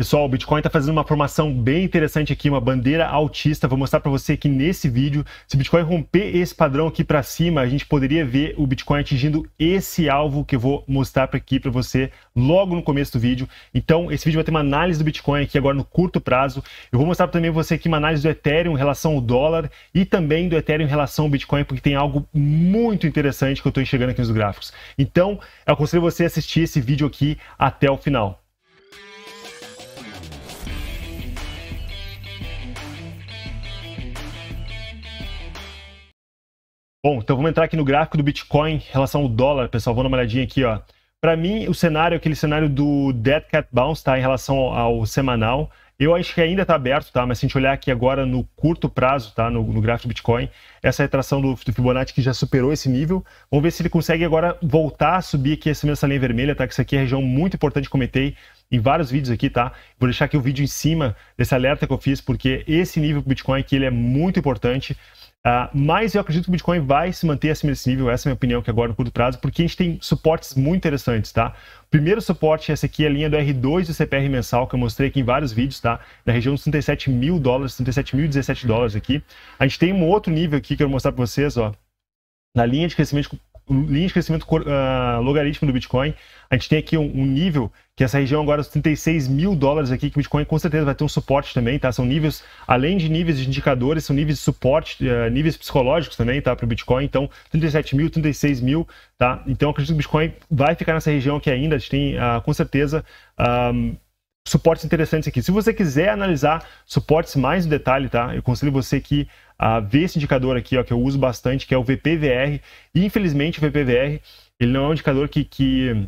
Pessoal, o Bitcoin está fazendo uma formação bem interessante aqui, uma bandeira altista. Vou mostrar para você aqui nesse vídeo. Se o Bitcoin romper esse padrão aqui para cima, a gente poderia ver o Bitcoin atingindo esse alvo que eu vou mostrar aqui para você logo no começo do vídeo. Então, esse vídeo vai ter uma análise do Bitcoin aqui agora no curto prazo. Eu vou mostrar também para você aqui uma análise do Ethereum em relação ao dólar e também do Ethereum em relação ao Bitcoin, porque tem algo muito interessante que eu estou enxergando aqui nos gráficos. Então, eu aconselho você a assistir esse vídeo aqui até o final. Bom, então vamos entrar aqui no gráfico do Bitcoin em relação ao dólar, pessoal. Vou dar uma olhadinha aqui, ó. Para mim, o cenário, aquele cenário do Dead Cat Bounce, tá? Em relação ao, ao semanal, eu acho que ainda está aberto, tá? Mas se a gente olhar aqui agora no curto prazo, tá? No, no gráfico do Bitcoin, essa retração do, do, Fibonacci que já superou esse nível. Vamos ver se ele consegue agora voltar a subir aqui essa mesma linha vermelha, tá? Que isso aqui é região muito importante, comentei em vários vídeos aqui, tá? Vou deixar aqui o vídeo em cima desse alerta que eu fiz, porque esse nível do Bitcoin aqui ele é muito importante. Uh, mas eu acredito que o Bitcoin vai se manter acima desse nível, essa é a minha opinião que é agora no curto prazo, porque a gente tem suportes muito interessantes, tá? O primeiro suporte, é essa aqui a linha do R2 do CPR mensal, que eu mostrei aqui em vários vídeos, tá? Na região dos 37 mil dólares, 37 mil 17 dólares aqui. A gente tem um outro nível aqui que eu vou mostrar para vocês, ó. Na linha de crescimento linha de crescimento uh, do Bitcoin. A gente tem aqui um, um, nível que essa região agora, os 36 mil dólares aqui, que o Bitcoin com certeza vai ter um suporte também, tá? São níveis, além de níveis de indicadores, são níveis de suporte, uh, níveis psicológicos também, tá? Para o Bitcoin. Então, 37 mil, 36 mil, tá? Então, acredito que o Bitcoin vai ficar nessa região aqui ainda. A gente tem, uh, com certeza, ah, suportes interessantes aqui. Se você quiser analisar suportes mais em detalhe, tá? Eu aconselho você aqui a ver esse indicador aqui, ó, que eu uso bastante, que é o VPVR. E, infelizmente, o VPVR, ele não é um indicador que, que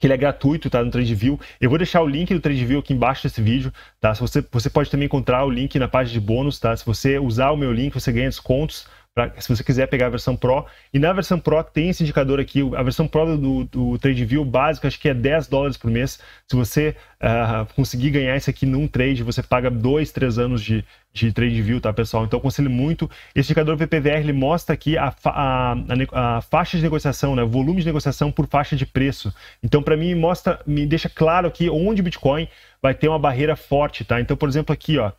que ele é gratuito, tá? No TradeView. Eu vou deixar o link do TradeView aqui embaixo desse vídeo, tá? Se você, você pode também encontrar o link na página de bônus, tá? Se você usar o meu link, você ganha descontos pra, se você quiser pegar a versão Pro. E na versão Pro tem esse indicador aqui, a versão Pro do, do TradeView básica, acho que é 10 dólares por mês. Se você uh, conseguir ganhar isso aqui num trade, você paga 2, 3 anos de, de TradeView, tá, pessoal? Então, aconselho muito. Esse indicador VPVR, ele mostra aqui a, a, a, a faixa de negociação, né? Volume de negociação por faixa de preço. Então, para mim, mostra, me deixa claro aqui onde o Bitcoin vai ter uma barreira forte, tá? Então, por exemplo, aqui, ó,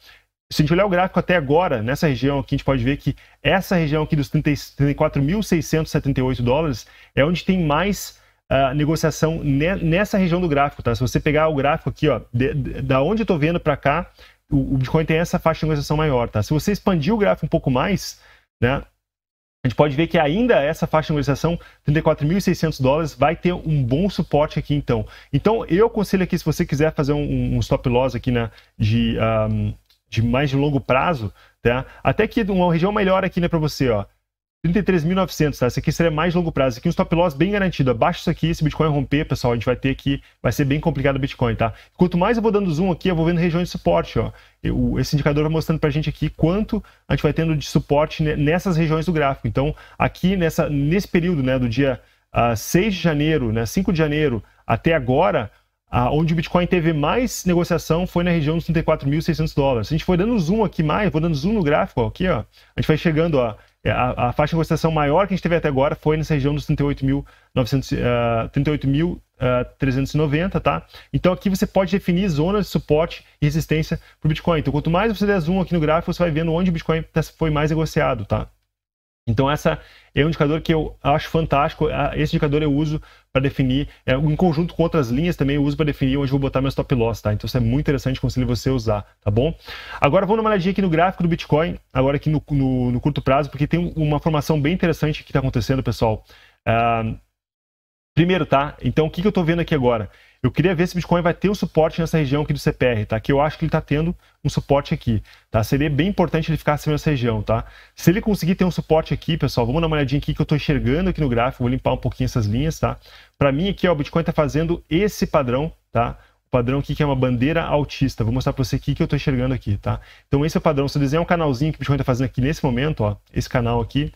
se a gente olhar o gráfico até agora, nessa região aqui, a gente pode ver que essa região aqui dos 34.678 dólares é onde tem mais uh, negociação ne nessa região do gráfico, tá? Se você pegar o gráfico aqui, ó, de, de, da onde eu tô vendo para cá, o, o, Bitcoin tem essa faixa de negociação maior, tá? Se você expandir o gráfico um pouco mais, né? A gente pode ver que ainda essa faixa de negociação, 34.600 dólares, vai ter um bom suporte aqui, então. Então, eu aconselho aqui, se você quiser fazer um, um stop loss aqui, né, de... Um, ah, de mais de longo prazo, tá? Até que uma região melhor aqui, né, para você, ó. 33.900, tá? Isso aqui seria mais longo prazo. Aqui é um stop loss bem garantido. Abaixo isso aqui, se Bitcoin romper, pessoal, a gente vai ter aqui, vai ser bem complicado o Bitcoin, tá? Quanto mais eu vou dando zoom aqui, eu vou vendo regiões de suporte, ó. Eu, esse indicador vai tá mostrando pra gente aqui quanto a gente vai tendo de suporte nessas regiões do gráfico. Então, aqui nessa, nesse período, né, do dia uh, ah, 6 de janeiro, né, 5 de janeiro até agora, ah, onde o Bitcoin teve mais negociação foi na região dos 34.600 dólares. Se a gente for dando zoom aqui mais, vou dando zoom no gráfico aqui, ó, a gente vai chegando, ó, é, a, a, faixa de negociação maior que a gente teve até agora foi nessa região dos 38.390, uh, 38 390, tá? Então aqui você pode definir zonas de suporte e resistência para o Bitcoin. Então quanto mais você der zoom aqui no gráfico, você vai vendo onde o Bitcoin tá, foi mais negociado, tá? Então, essa é um indicador que eu acho fantástico. Ah, esse indicador eu uso para definir, é, em conjunto com outras linhas também, eu uso para definir onde vou botar meus stop loss, tá? Então, isso é muito interessante, conselho você usar, tá bom? Agora, vou dar uma olhadinha aqui no gráfico do Bitcoin, agora aqui no, no, no curto prazo, porque tem uma formação bem interessante que está acontecendo, pessoal. Uh, primeiro, tá? Então, o que, que eu estou vendo aqui agora? Eu queria ver se o Bitcoin vai ter um suporte nessa região aqui do CPR, tá? Que eu acho que ele está tendo um suporte aqui, tá? Seria bem importante ele ficar acima dessa região, tá? Se ele conseguir ter um suporte aqui, pessoal, vamos dar uma olhadinha aqui que eu estou enxergando aqui no gráfico, vou limpar um pouquinho essas linhas, tá? Para mim aqui, ó, o Bitcoin está fazendo esse padrão, tá? O padrão aqui que é uma bandeira altista. Vou mostrar para você aqui que eu estou enxergando aqui, tá? Então esse é o padrão. Se eu desenhar um canalzinho que o Bitcoin está fazendo aqui nesse momento, ó, esse canal aqui,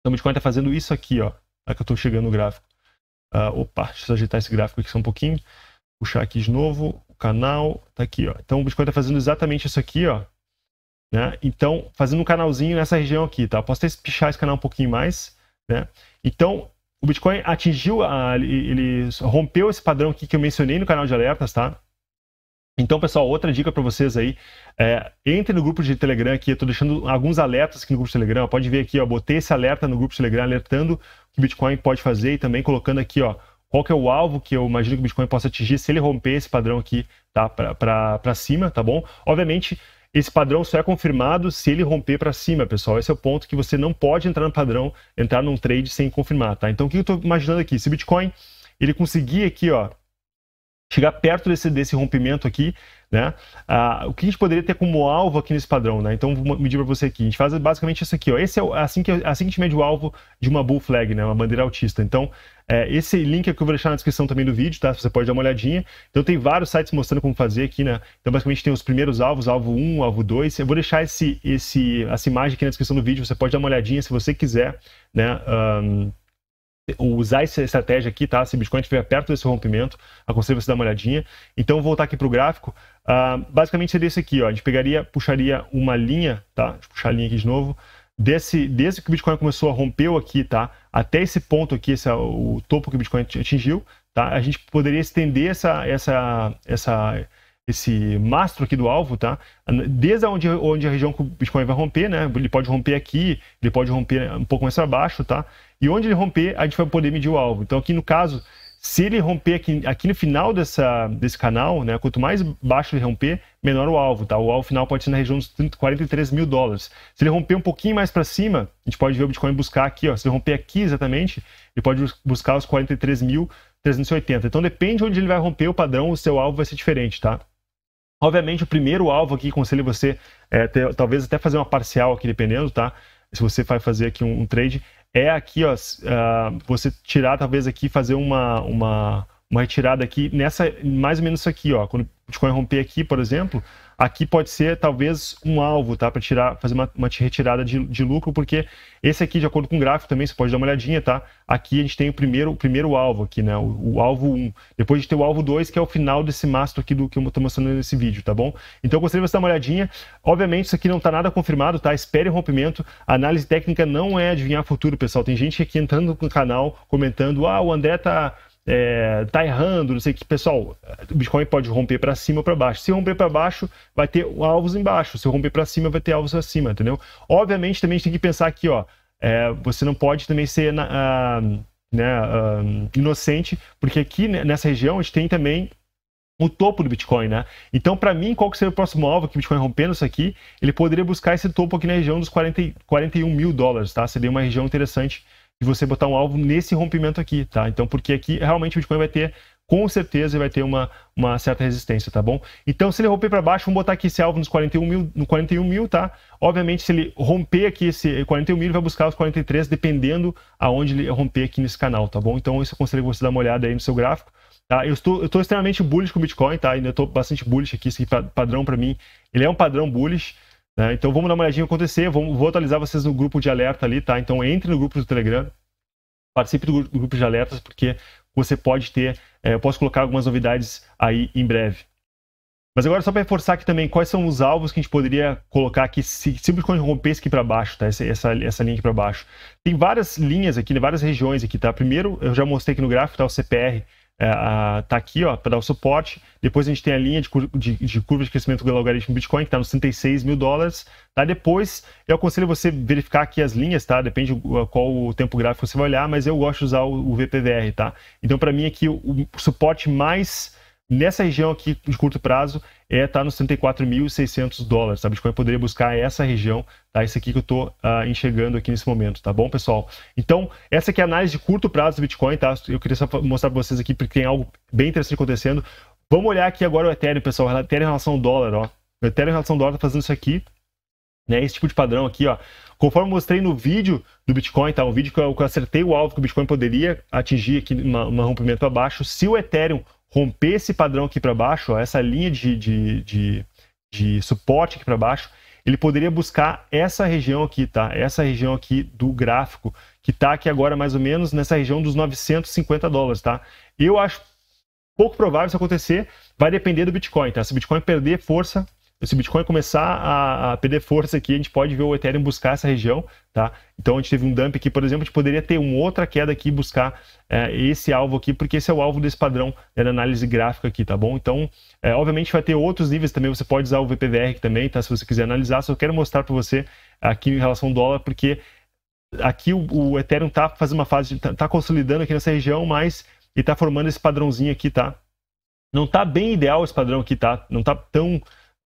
então o Bitcoin está fazendo isso aqui, ó, tá? que eu estou enxergando no gráfico. Uh, opa, deixa eu ajeitar esse gráfico aqui só um pouquinho. Puxar aqui de novo. O canal tá aqui, ó. Então o Bitcoin tá fazendo exatamente isso aqui, ó. Né? Então, fazendo um canalzinho nessa região aqui, tá? posso até pichar esse canal um pouquinho mais, né? Então, o Bitcoin atingiu, a, ele rompeu esse padrão aqui que eu mencionei no canal de alertas, tá? Então, pessoal, outra dica para vocês aí. É, entre no grupo de Telegram aqui, eu estou deixando alguns alertas aqui no grupo de Telegram. Pode ver aqui, ó, botei esse alerta no grupo de Telegram alertando o que o Bitcoin pode fazer e também colocando aqui, ó, qual que é o alvo que eu imagino que o Bitcoin possa atingir se ele romper esse padrão aqui, tá, para cima, tá bom? Obviamente, esse padrão só é confirmado se ele romper para cima, pessoal. Esse é o ponto que você não pode entrar no padrão, entrar num trade sem confirmar, tá? Então, o que eu estou imaginando aqui? Se o Bitcoin ele conseguir aqui, ó, chegar perto desse, desse rompimento aqui, né? Ah, o que a gente poderia ter como alvo aqui nesse padrão, né? Então, vou medir para você aqui. A gente faz basicamente isso aqui, ó. Esse é assim que, assim que a gente mede o alvo de uma bull flag, né? Uma bandeira autista. Então, é, esse link aqui eu vou deixar na descrição também do vídeo, tá? Você pode dar uma olhadinha. Então, tem vários sites mostrando como fazer aqui, né? Então, basicamente, tem os primeiros alvos, alvo 1, alvo 2. Eu vou deixar esse, esse, essa imagem aqui na descrição do vídeo. Você pode dar uma olhadinha se você quiser, né? Um usar essa estratégia aqui, tá? Se o Bitcoin estiver perto desse rompimento, aconselho você dar uma olhadinha. Então, voltar aqui para o gráfico. Uh, basicamente seria esse aqui, ó. A gente pegaria, puxaria uma linha, tá? Deixa eu puxar a linha aqui de novo. Desse, desde que o Bitcoin começou a romper aqui, tá? Até esse ponto aqui, esse, é o topo que o Bitcoin atingiu, tá? A gente poderia estender essa, essa, essa esse mastro aqui do alvo, tá? Desde onde, onde a região que o Bitcoin vai romper, né? Ele pode romper aqui, ele pode romper um pouco mais para baixo, tá? E onde ele romper, a gente vai poder medir o alvo. Então aqui no caso, se ele romper aqui, aqui no final dessa, desse canal, né? Quanto mais baixo ele romper, menor o alvo, tá? O alvo final pode ser na região dos 43 mil dólares. Se ele romper um pouquinho mais para cima, a gente pode ver o Bitcoin buscar aqui, ó. Se ele romper aqui exatamente, ele pode buscar os 43 mil 380. Então depende onde ele vai romper o padrão, o seu alvo vai ser diferente, tá? Obviamente, o primeiro alvo aqui, conselho você, é, ter, talvez até fazer uma parcial aqui, dependendo, tá? Se você vai fazer aqui um, um trade, é aqui, ó, uh, você tirar, talvez aqui, fazer uma, uma, uma retirada aqui, nessa, mais ou menos isso aqui, ó. Quando o Bitcoin romper aqui, por exemplo, Aqui pode ser talvez um alvo, tá? Para tirar, fazer uma, uma retirada de, de, lucro, porque esse aqui, de acordo com o gráfico também, você pode dar uma olhadinha, tá? Aqui a gente tem o primeiro, o primeiro alvo aqui, né? O, o alvo 1. Depois de ter o alvo 2, que é o final desse mastro aqui do que eu estou mostrando nesse vídeo, tá bom? Então eu gostaria de você dar uma olhadinha. Obviamente, isso aqui não está nada confirmado, tá? Espere o rompimento. A análise técnica não é adivinhar futuro, pessoal. Tem gente aqui entrando no canal comentando: ah, o André tá é, tá errando, não sei o que. Pessoal, o Bitcoin pode romper para cima ou para baixo. Se romper para baixo, vai ter alvos embaixo. Se romper para cima, vai ter alvos acima, entendeu? Obviamente, também a gente tem que pensar aqui, ó. É, você não pode também ser na, ah, né, ah, inocente, porque aqui né, nessa região a gente tem também o topo do Bitcoin, né? Então, para mim, qual que seria o próximo alvo que o Bitcoin rompendo isso aqui? Ele poderia buscar esse topo aqui na região dos 40, 41 mil dólares, tá? Seria uma região interessante de você botar um alvo nesse rompimento aqui, tá? Então, porque aqui realmente o Bitcoin vai ter, com certeza, vai ter uma, uma certa resistência, tá bom? Então, se ele romper para baixo, vamos botar aqui esse alvo nos 41 mil, no 41 mil, tá? Obviamente, se ele romper aqui esse 41 mil, ele vai buscar os 43, dependendo aonde ele romper aqui nesse canal, tá bom? Então, isso eu aconselho você dar uma olhada aí no seu gráfico. Tá? Eu, estou, eu estou extremamente bullish com o Bitcoin, tá? Ainda estou bastante bullish aqui, esse aqui é padrão para mim. Ele é um padrão bullish. Né? Então vamos dar uma olhadinha acontecer, vou atualizar vocês no grupo de alerta ali, tá? Então entre no grupo do Telegram, participe do, do grupo de alertas, porque você pode ter, é, eu posso colocar algumas novidades aí em breve. Mas agora só para reforçar aqui também quais são os alvos que a gente poderia colocar aqui, se simplesmente romper rompesse aqui para baixo, tá? Essa, essa, essa linha aqui para baixo. Tem várias linhas aqui, várias regiões aqui, tá? Primeiro, eu já mostrei aqui no gráfico, tá? O CPR, é, a, tá aqui, ó, para dar o suporte. Depois a gente tem a linha de, de, de curva de crescimento do logaritmo Bitcoin, que está nos 36 mil dólares. Tá? Depois, eu aconselho você verificar aqui as linhas, tá? Depende qual o tempo gráfico você vai olhar, mas eu gosto de usar o, o VPVR, tá? Então, para mim, aqui, o, o suporte mais nessa região aqui de curto prazo é tá nos 34.600 dólares, tá? Tipo, Bitcoin poderia buscar essa região, tá? aqui que eu tô uh, enxergando aqui nesse momento, tá bom, pessoal? Então, essa aqui é a análise de curto prazo do Bitcoin, tá? Eu queria só mostrar para vocês aqui porque tem algo bem interessante acontecendo. Vamos olhar aqui agora o Ethereum, pessoal, o Ethereum em relação ao dólar, ó. O Ethereum em relação ao dólar tá fazendo isso aqui, né? Esse tipo de padrão aqui, ó. Conforme mostrei no vídeo do Bitcoin, tá? Um vídeo que eu, que eu acertei o alvo que o Bitcoin poderia atingir aqui, um rompimento abaixo. Se o Ethereum romper esse padrão aqui para baixo, ó, essa linha de, de, de, de suporte aqui para baixo, ele poderia buscar essa região aqui, tá? Essa região aqui do gráfico, que tá aqui agora mais ou menos nessa região dos 950 dólares, tá? Eu acho pouco provável isso acontecer, vai depender do Bitcoin, tá? Se o Bitcoin perder força, se o Bitcoin começar a, a, perder força aqui, a gente pode ver o Ethereum buscar essa região, tá? Então a gente teve um dump aqui, por exemplo, a gente poderia ter uma outra queda aqui buscar é, esse alvo aqui, porque esse é o alvo desse padrão né, da análise gráfica aqui, tá bom? Então, é, obviamente vai ter outros níveis também, você pode usar o VPVR também, tá? Se você quiser analisar, só quero mostrar para você aqui em relação ao dólar, porque aqui o, o Ethereum está fazendo uma fase, está tá consolidando aqui nessa região, mas ele está formando esse padrãozinho aqui, tá? Não está bem ideal esse padrão aqui, tá? Não está tão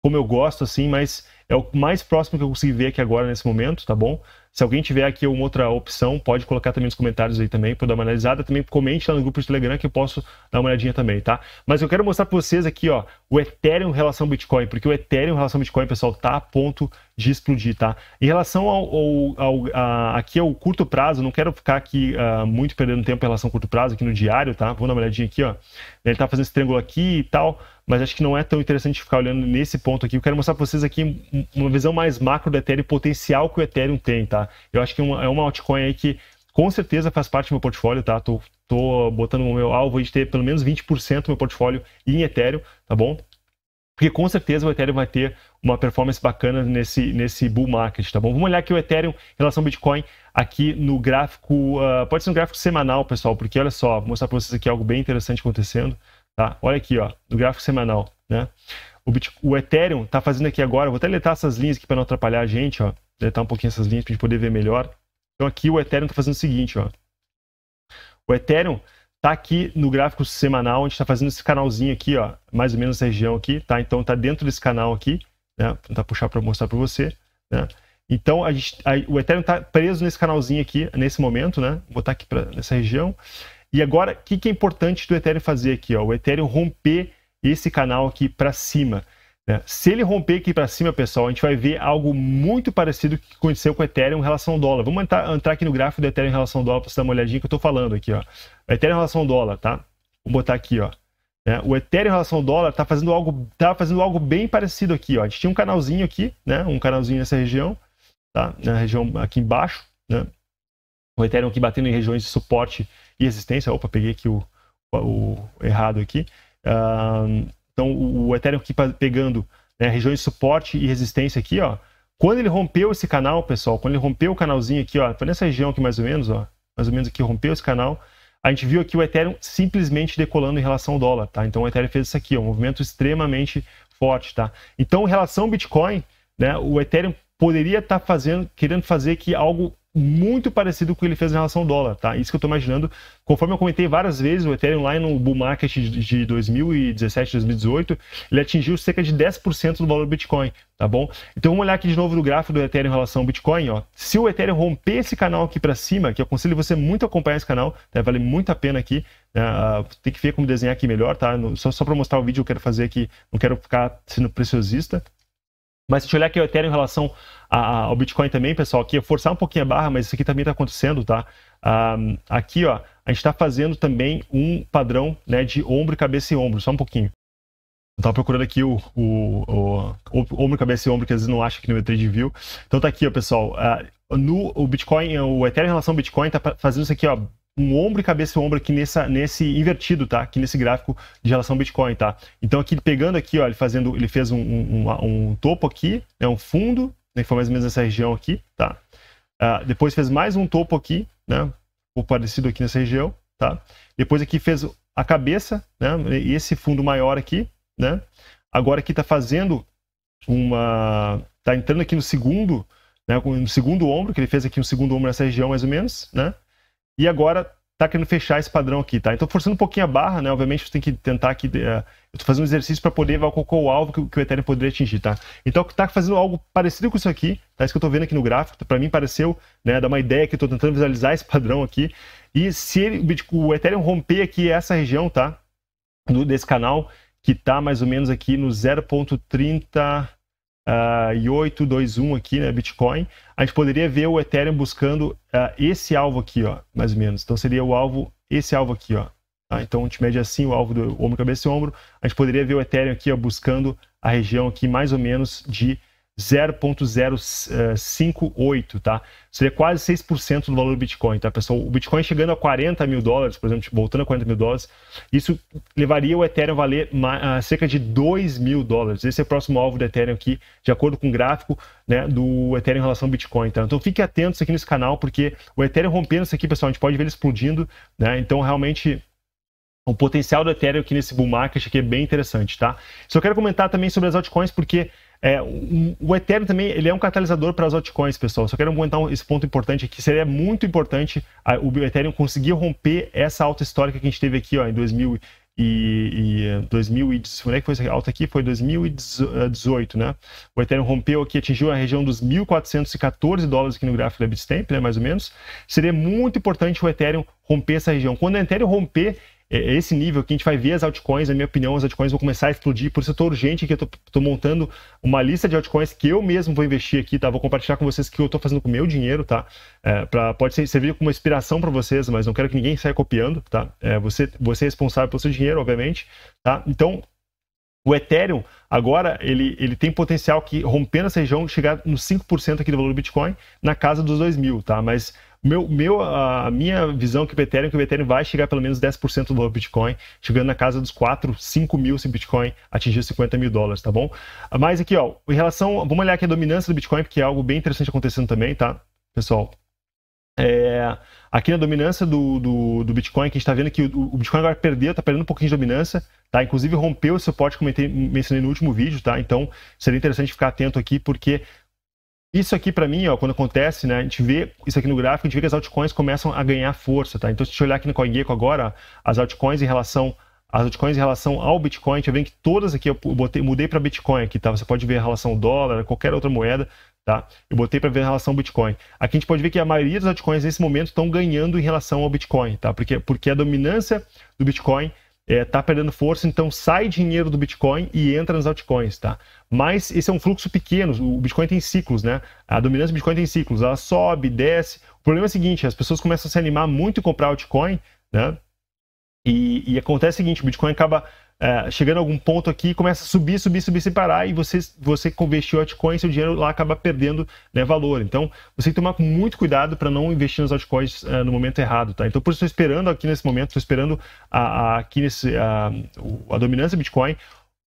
como eu gosto, assim, mas é o mais próximo que eu consegui ver aqui agora, nesse momento, tá bom? Se alguém tiver aqui uma outra opção, pode colocar também nos comentários aí também, para dar uma analisada. Também comente lá no grupo de Telegram que eu posso dar uma olhadinha também, tá? Mas eu quero mostrar para vocês aqui, ó, o Ethereum em relação ao Bitcoin, porque o Ethereum em relação ao Bitcoin, pessoal, tá a ponto de explodir, tá? Em relação ao, ao, ao a, aqui é curto prazo, não quero ficar aqui uh, muito perdendo tempo em relação ao curto prazo aqui no diário, tá? Vou dar uma olhadinha aqui, ó. Ele tá fazendo esse triângulo aqui e tal, mas acho que não é tão interessante ficar olhando nesse ponto aqui. Eu quero mostrar para vocês aqui uma visão mais macro do Ethereum, potencial que o Ethereum tem, tá? Eu acho que é uma, é uma altcoin aí que com certeza faz parte do meu portfólio, tá? Tô, tô botando o meu alvo de ter pelo menos 20% do meu portfólio em Ethereum, tá bom? porque com certeza o Ethereum vai ter uma performance bacana nesse, nesse bull market, tá bom? Vamos olhar aqui o Ethereum em relação ao Bitcoin aqui no gráfico, uh, pode ser um gráfico semanal, pessoal, porque olha só, vou mostrar para vocês aqui algo bem interessante acontecendo, tá? Olha aqui, ó, no gráfico semanal, né? O, o Ethereum tá fazendo aqui agora, vou até deletar essas linhas aqui para não atrapalhar a gente, ó, deletar um pouquinho essas linhas para a gente poder ver melhor. Então aqui o Ethereum tá fazendo o seguinte, ó. O Ethereum tá aqui no gráfico semanal, a gente está fazendo esse canalzinho aqui, ó, mais ou menos essa região aqui, tá? Então tá dentro desse canal aqui, né? Vou tentar puxar para mostrar para você, né? Então a gente, a, o Ethereum está preso nesse canalzinho aqui, nesse momento, né? Vou botar aqui para nessa região. E agora, o que, que é importante do Ethereum fazer aqui? Ó? O Ethereum romper esse canal aqui para cima. Né? Se ele romper aqui para cima, pessoal, a gente vai ver algo muito parecido que aconteceu com o Ethereum em relação ao dólar. Vamos entrar, entrar aqui no gráfico do Ethereum em relação ao dólar para você dar uma olhadinha que eu estou falando aqui. Ó. O Ethereum em relação ao dólar, tá? Vou botar aqui, ó. É, o Ethereum em relação ao dólar está fazendo algo, tá fazendo algo bem parecido aqui. Ó. A gente tinha um canalzinho aqui, né? Um canalzinho nessa região, tá? Na região aqui embaixo, né? O Ethereum aqui batendo em regiões de suporte e resistência. Opa, peguei aqui o, o errado aqui. Uh, então, o Ethereum aqui pegando né, regiões de suporte e resistência aqui, ó. Quando ele rompeu esse canal, pessoal, quando ele rompeu o canalzinho aqui, ó, foi nessa região aqui mais ou menos, ó, mais ou menos aqui rompeu esse canal, a gente viu aqui o Ethereum simplesmente decolando em relação ao dólar, tá? Então o Ethereum fez isso aqui, ó, um movimento extremamente forte, tá? Então, em relação ao Bitcoin, né, o Ethereum poderia estar tá fazendo, querendo fazer que algo muito parecido com o que ele fez em relação ao dólar, tá? Isso que eu tô imaginando. Conforme eu comentei várias vezes, o Ethereum lá no bull market de 2017, 2018, ele atingiu cerca de 10% do valor do Bitcoin, tá bom? Então vamos olhar aqui de novo no gráfico do Ethereum em relação ao Bitcoin, ó. Se o Ethereum romper esse canal aqui para cima, que eu aconselho você muito a acompanhar esse canal, né? vale muito a pena aqui, né? Ah, tem que ver como desenhar aqui melhor, tá? só só para mostrar o vídeo eu quero fazer aqui, não quero ficar sendo preciosista, mas se olhar aqui o Ethereum em relação a, ao Bitcoin também, pessoal, aqui, é forçar um pouquinho a barra, mas isso aqui também está acontecendo, tá? Um, aqui, ó, a gente está fazendo também um padrão né, de ombro, cabeça e ombro, só um pouquinho. Eu tava procurando aqui o, o, o, o ombro, cabeça e ombro, que às vezes não acha aqui no meu trade view. Então tá aqui, ó, pessoal. Uh, no o Bitcoin, o Ethereum em relação ao Bitcoin tá fazendo isso aqui, ó, um ombro e cabeça e ombro aqui nessa, nesse invertido, tá? Aqui nesse gráfico de relação Bitcoin, tá? Então aqui pegando aqui, ó, ele fazendo, ele fez um, um, um topo aqui, né, um fundo, né, que foi mais ou menos nessa região aqui, tá? Uh, depois fez mais um topo aqui, né? O parecido aqui nessa região, tá? Depois aqui fez a cabeça, né? E esse fundo maior aqui, né? Agora aqui tá fazendo uma... tá entrando aqui no segundo, né? No segundo ombro, que ele fez aqui um segundo ombro nessa região mais ou menos, né? E agora tá querendo fechar esse padrão aqui, tá? Então, forçando um pouquinho a barra, né? Obviamente, você tem que tentar aqui. Uh, eu tô fazendo um exercício para poder ver qual, qual o alvo que, que, o Ethereum poderia atingir, tá? Então, tá fazendo algo parecido com isso aqui, tá? Isso que eu tô vendo aqui no gráfico, tá? para mim pareceu, né? Dá uma ideia que eu tô tentando visualizar esse padrão aqui. E se ele, o Ethereum romper aqui essa região, tá? Do, desse canal, que tá mais ou menos aqui no 0.30 uh, ah, 821 aqui, né, Bitcoin, a gente poderia ver o Ethereum buscando uh, esse alvo aqui, ó, mais ou menos. Então seria o alvo, esse alvo aqui, ó. Tá? Então a gente mede assim o alvo do ombro, cabeça e ombro. A gente poderia ver o Ethereum aqui ó, buscando a região aqui mais ou menos de 0,058, eh, tá? Seria quase 6% do valor do Bitcoin, tá, pessoal? O Bitcoin chegando a 40 mil dólares, por exemplo, voltando a 40 mil dólares, isso levaria o Ethereum a valer cerca de 2 mil dólares. Esse é o próximo alvo do Ethereum aqui, de acordo com o gráfico né, do Ethereum em relação ao Bitcoin, tá? Então fique atentos aqui nesse canal, porque o Ethereum rompendo isso aqui, pessoal, a gente pode ver ele explodindo, né? Então realmente o potencial do Ethereum aqui nesse bull market aqui é bem interessante, tá? Só quero comentar também sobre as altcoins, porque é, o, o Ethereum também ele é um catalisador para as altcoins, pessoal. Só quero comentar esse ponto importante aqui. Seria muito importante a, o Ethereum conseguir romper essa alta histórica que a gente teve aqui ó, em 2000 e, e 2018. Quando é que foi essa alta aqui? Foi 2018, eh, né? O Ethereum rompeu aqui, atingiu a região dos 1.414 dólares aqui no gráfico da Bitstamp, né? Mais ou menos. Seria muito importante o Ethereum romper essa região. Quando o Ethereum romper é, é esse nível que a gente vai ver as altcoins, na minha opinião, as altcoins vão começar a explodir, por isso eu urgente que eu tô, montando uma lista de altcoins que eu mesmo vou investir aqui, tá? Vou compartilhar com vocês que eu tô fazendo com o meu dinheiro, tá? É, pra, pode ser, servir como inspiração para vocês, mas não quero que ninguém saia copiando, tá? É, você, você é responsável pelo seu dinheiro, obviamente, tá? Então, o Ethereum, agora, ele, ele tem potencial que, rompendo essa região, chegar nos 5% aqui do valor do Bitcoin, na casa dos 2 mil, tá? Mas meu, meu, a minha visão é que o Ethereum, que o Ethereum vai chegar pelo menos 10% do valor do Bitcoin, chegando na casa dos 4, 5 mil se o Bitcoin atingir 50 mil dólares, tá bom? Mas aqui, ó, em relação, vamos olhar aqui a dominância do Bitcoin, porque é algo bem interessante acontecendo também, tá, pessoal? É, aqui na dominância do, do, do Bitcoin, que a gente está vendo que o, o, Bitcoin agora perdeu, está perdendo um pouquinho de dominância, tá? Inclusive rompeu o suporte que eu mencionei no último vídeo, tá? Então seria interessante ficar atento aqui, porque isso aqui para mim, ó, quando acontece, né, a gente vê isso aqui no gráfico, a gente vê que as altcoins começam a ganhar força, tá? Então, se a olhar aqui no CoinGecko agora, as altcoins em relação as altcoins em relação ao Bitcoin, a gente vê que todas aqui eu botei, mudei para Bitcoin aqui, tá? Você pode ver em relação ao dólar, qualquer outra moeda, tá? Eu botei para ver em relação ao Bitcoin. Aqui a gente pode ver que a maioria das altcoins nesse momento estão ganhando em relação ao Bitcoin, tá? Porque porque a dominância do Bitcoin é, tá perdendo força, então sai dinheiro do Bitcoin e entra nos altcoins, tá? Mas esse é um fluxo pequeno, o Bitcoin tem ciclos, né? A dominância do Bitcoin tem ciclos, ela sobe, desce. O problema é o seguinte, as pessoas começam a se animar muito em comprar altcoin, né? E, e acontece o seguinte, o Bitcoin acaba é, chegando a algum ponto aqui, começa a subir, subir, subir sem parar e você, você investiu altcoins, seu dinheiro lá acaba perdendo né, valor. Então, você tem que tomar muito cuidado para não investir nas altcoins é, no momento errado, tá? Então, por isso estou esperando aqui nesse momento, estou esperando a, a, aqui nesse, a, a dominância Bitcoin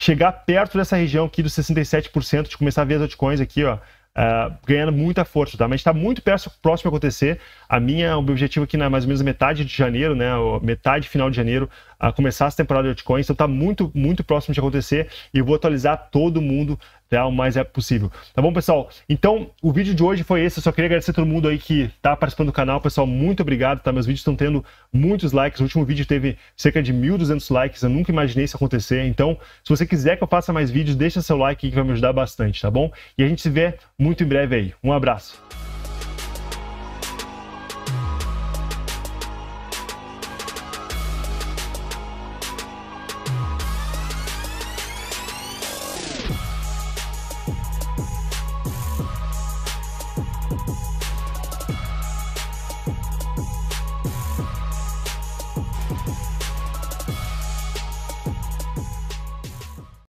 chegar perto dessa região aqui dos 67%, de começar a ver as altcoins aqui, ó, uh, ganhando muita força, tá? Mas está muito perto, próximo a acontecer. A minha, o meu objetivo aqui na mais ou menos metade de janeiro, né? Metade final de janeiro, a começar essa temporada de altcoins. Então está muito, muito próximo de acontecer. E eu vou atualizar todo mundo tá? o mais é possível. Tá bom, pessoal? Então, o vídeo de hoje foi esse. Eu só queria agradecer a todo mundo aí que tá participando do canal. Pessoal, muito obrigado, tá? Meus vídeos estão tendo muitos likes. O último vídeo teve cerca de 1.200 likes. Eu nunca imaginei isso acontecer. Então, se você quiser que eu faça mais vídeos, deixa seu like que vai me ajudar bastante, tá bom? E a gente se vê muito em breve aí. Um abraço.